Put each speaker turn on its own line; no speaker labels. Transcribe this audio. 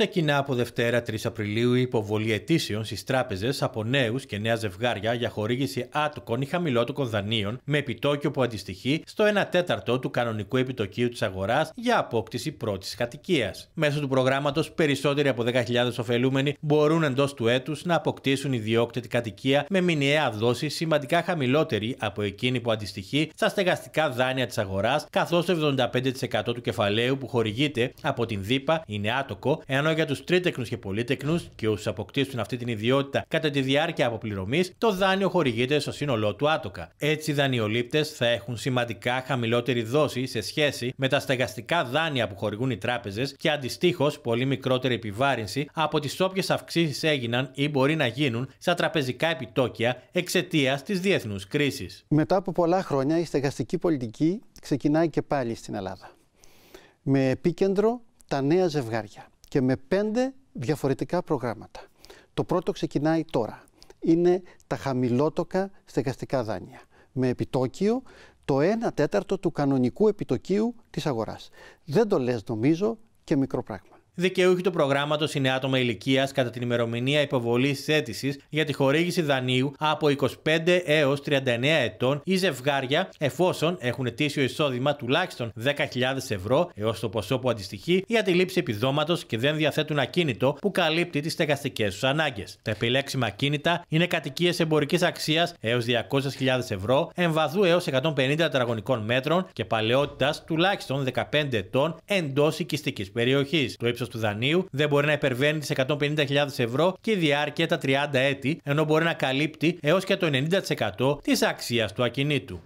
Ξεκινά από Δευτέρα 3 Απριλίου η υποβολή αιτήσεων στις τράπεζες από νέους και νέα ζευγάρια για χορήγηση άτοκων ή χαμηλότοκων δανείων με επιτόκιο που αντιστοιχεί στο 1 τέταρτο του κανονικού επιτοκίου της αγοράς για απόκτηση πρώτης κατοικίας. Μέσω του προγράμματος, περισσότεροι από 10.000 ωφελούμενοι μπορούν εντός του έτους να αποκτήσουν ιδιόκτητη κατοικία με μηνιαία δόση σημαντικά χαμηλότερη από εκείνη που αντιστοιχεί στα στεγαστικά δάνεια της αγοράς, καθώς το 75% του κεφαλαίου που χορηγείται από την ΔΥΠΑ είναι άτοκο, για τους τρίτεκνους και πολίτεκνους και όσους αποκτήσουν αυτή την ιδιότητα κατά τη διάρκεια αποπληρωμής, το δάνειο χορηγείται στο σύνολό του άτοκα. Έτσι, οι δανειολήπτες θα έχουν σημαντικά χαμηλότερη δόση σε σχέση με τα στεγαστικά δάνεια που χορηγούν οι τράπεζες και αντιστοίχως πολύ μικρότερη επιβάρυνση από τις όποιες αυξήσεις έγιναν ή μπορεί να γίνουν στα τραπεζικά επιτόκια εξαιτίας της διεθνούς κρίσης.
Μετά από πολλά χρόνια, η στεγαστική πολιτική ξεκινάει και πάλι στην Ελλάδα. Με επίκεντρο τα νέα ζευγάρια και με πέντε διαφορετικά προγράμματα. Το πρώτο ξεκινάει τώρα. Είναι τα χαμηλότοκα στεγαστικά δάνεια. Με επιτόκιο το 1 τέταρτο του κανονικού επιτοκίου της αγοράς. Δεν το λες νομίζω και μικρό πράγμα.
Δικαιούχοι του προγράμματος είναι άτομα ηλικίας κατά την ημερομηνία υποβολής αίτησης για τη χορήγηση δανείου από 25 έω 39 ετών ή ζευγάρια εφόσον έχουν ετήσιο εισόδημα τουλάχιστον 10.000 ευρώ έως το ποσό που αντιστοιχεί για τη λήψη επιδόματος και δεν διαθέτουν ακίνητο που καλύπτει τις στεγαστικές τους ανάγκες. Τα επιλέξιμα ακίνητα είναι κατοικίες εμπορικής αξίας έως 200.000 ευρώ, εμβαδού έως 150 τετραγωνικών μέτρων και παλαιότητας τουλάχιστον 15 ετών εντός οικιστικής περιοχής. Το ύψος του δανείου δεν μπορεί να υπερβαίνει τις 150.000 ευρώ και η διάρκεια τα 30 έτη, ενώ μπορεί να καλύπτει έως και το 90% της αξίας του ακινήτου.